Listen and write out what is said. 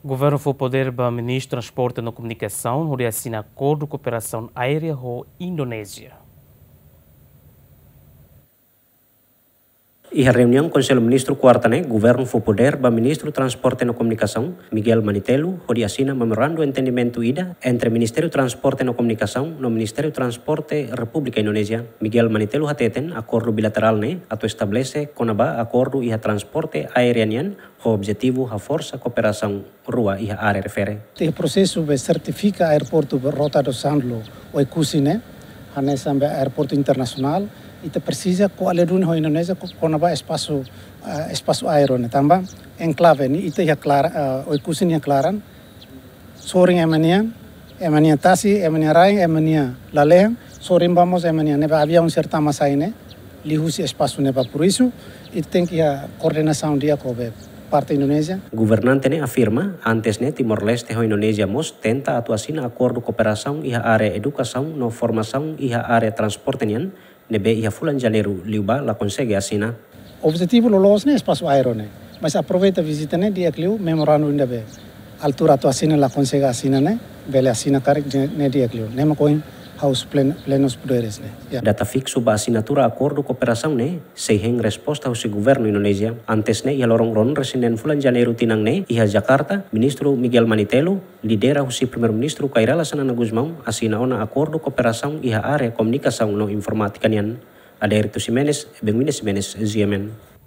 O governo foi poder ministro de Transporte e Comunicação reassinar acordo de cooperação aérea com a Indonésia. e a reunião o Conselho Ministro Quartané, Governo for Poder, ba Ministro Transporte e Comunicação, Miguel Manitelo, hori assina memorando entendimento ida entre Ministério Transporte e Comunicação no Ministério Transporte República Indonésia. Miguel Manitelo hateten acordo bilateral ne ato estabelece conaba acordo e a transporte aerianian o objetivo a força cooperação rua e a área refere. O processo certifica aeroporto Rota do Sandlo, o ECUSI, né? Hanesambe Aeroporto Internacional, Ita precisa ko alerun ho Indonesia ko kona ba espaço uh, espaço aero ne tamba enclave ni ita ya clara uh, eh, oi kusin ya claran soring emania emania tasi emania rai emania lalehem sorim vamos emania ne havia um certa massa ine lihusi espaço ne ba por isso it tem que a coordenação dia ko parte Indonesia. Governante ne afirma antes ne Timor Leste ho Indonesia mos tenta atuasina acordo cooperação iha área educação no formação iha área transporte nian nebejja fulan Janeru liuba ba la konsegi għasina. Objetivu lo losne espasu aerone, ma sa proveta vizitane di ekliu memoranu nebe. Altura tu asina la konsegi asina ne, bele asina karik ne di ekliu. Nema koin aos plenos poderes. Né? Yeah. Data fixo ba assinatura acordo cooperação né, sem resposta ao seu governo Indonesia. Antes né, ia lorong ron resinen fulan janeiro tinang né, Jakarta, ministro Miguel Manitelo, lidera o seu primeiro-ministro Kairala Sanana Guzmão, assina ona acordo cooperação iha área comunicação no informática nian. Adair Tusimenes, Benguines Simenes, Ziemen.